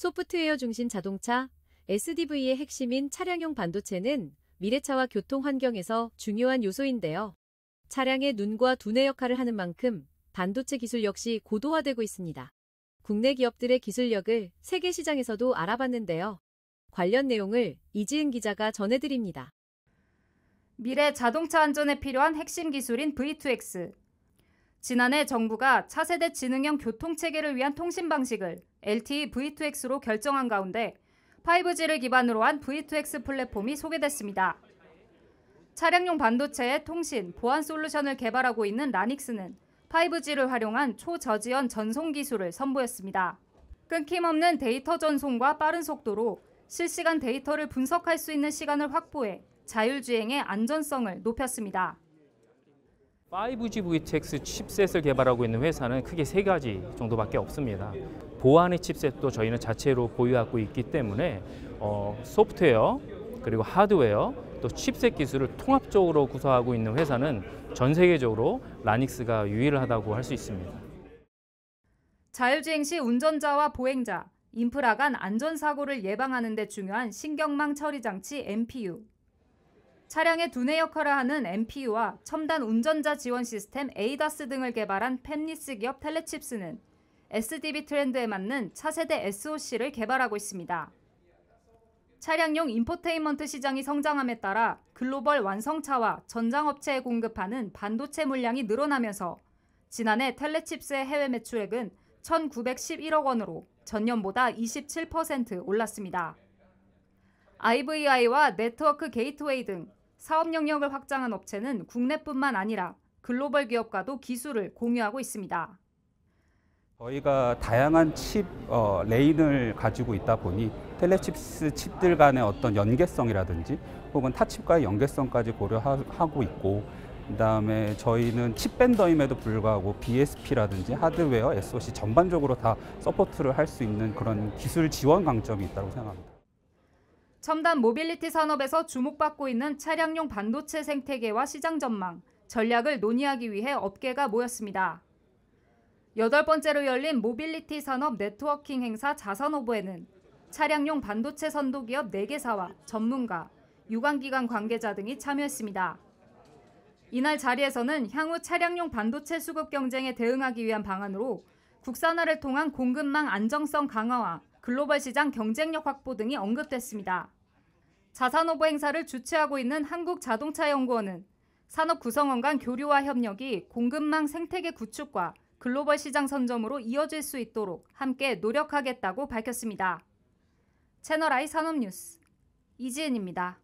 소프트웨어 중심 자동차 SDV의 핵심인 차량용 반도체는 미래차와 교통 환경에서 중요한 요소인데요. 차량의 눈과 두뇌 역할을 하는 만큼 반도체 기술 역시 고도화되고 있습니다. 국내 기업들의 기술력을 세계 시장에서도 알아봤는데요. 관련 내용을 이지은 기자가 전해드립니다. 미래 자동차 안전에 필요한 핵심 기술인 V2X. 지난해 정부가 차세대 지능형 교통체계를 위한 통신 방식을 LTE V2X로 결정한 가운데 5G를 기반으로 한 V2X 플랫폼이 소개됐습니다. 차량용 반도체의 통신, 보안 솔루션을 개발하고 있는 라닉스는 5G를 활용한 초저지연 전송 기술을 선보였습니다. 끊김없는 데이터 전송과 빠른 속도로 실시간 데이터를 분석할 수 있는 시간을 확보해 자율주행의 안전성을 높였습니다. 5G VTX 칩셋을 개발하고 있는 회사는 크게 세 가지 정도밖에 없습니다. 보안의 칩셋도 저희는 자체로 보유하고 있기 때문에 어, 소프트웨어 그리고 하드웨어 또 칩셋 기술을 통합적으로 구사하고 있는 회사는 전 세계적으로 라닉스가 유일하다고 할 수 있습니다. 자율주행 시 운전자와 보행자, 인프라 간 안전사고를 예방하는 데 중요한 신경망 처리 장치 MPU. 차량의 두뇌 역할을 하는 MPU와 첨단 운전자 지원 시스템 에이다스 등을 개발한 펜리스 기업 텔레칩스는 SDB 트렌드에 맞는 차세대 SoC를 개발하고 있습니다. 차량용 인포테인먼트 시장이 성장함에 따라 글로벌 완성차와 전장업체에 공급하는 반도체 물량이 늘어나면서 지난해 텔레칩스의 해외 매출액은 1,911억 원으로 전년보다 27% 올랐습니다. IVI와 네트워크 게이트웨이 등 사업 영역을 확장한 업체는 국내뿐만 아니라 글로벌 기업과도 기술을 공유하고 있습니다. 저희가 다양한 칩 어, 레인을 가지고 있다 보니 텔레칩스 칩들 간의 어떤 연계성이라든지 혹은 타 칩과의 연계성까지 고려하고 있고 그다음에 저희는 칩 밴더임에도 불구하고 BSP라든지 하드웨어, SoC 전반적으로 다 서포트를 할 수 있는 그런 기술 지원 강점이 있다고 생각합니다. 첨단 모빌리티 산업에서 주목받고 있는 차량용 반도체 생태계와 시장 전망, 전략을 논의하기 위해 업계가 모였습니다. 여덟 번째로 열린 모빌리티 산업 네트워킹 행사 자산오브에는 차량용 반도체 선도기업 4개사와 전문가, 유관기관 관계자 등이 참여했습니다. 이날 자리에서는 향후 차량용 반도체 수급 경쟁에 대응하기 위한 방안으로 국산화를 통한 공급망 안정성 강화와 글로벌 시장 경쟁력 확보 등이 언급됐습니다. 자산오보 행사를 주최하고 있는 한국자동차연구원은 산업 구성원 간 교류와 협력이 공급망 생태계 구축과 글로벌 시장 선점으로 이어질 수 있도록 함께 노력하겠다고 밝혔습니다. 채널I 산업뉴스 이지은입니다.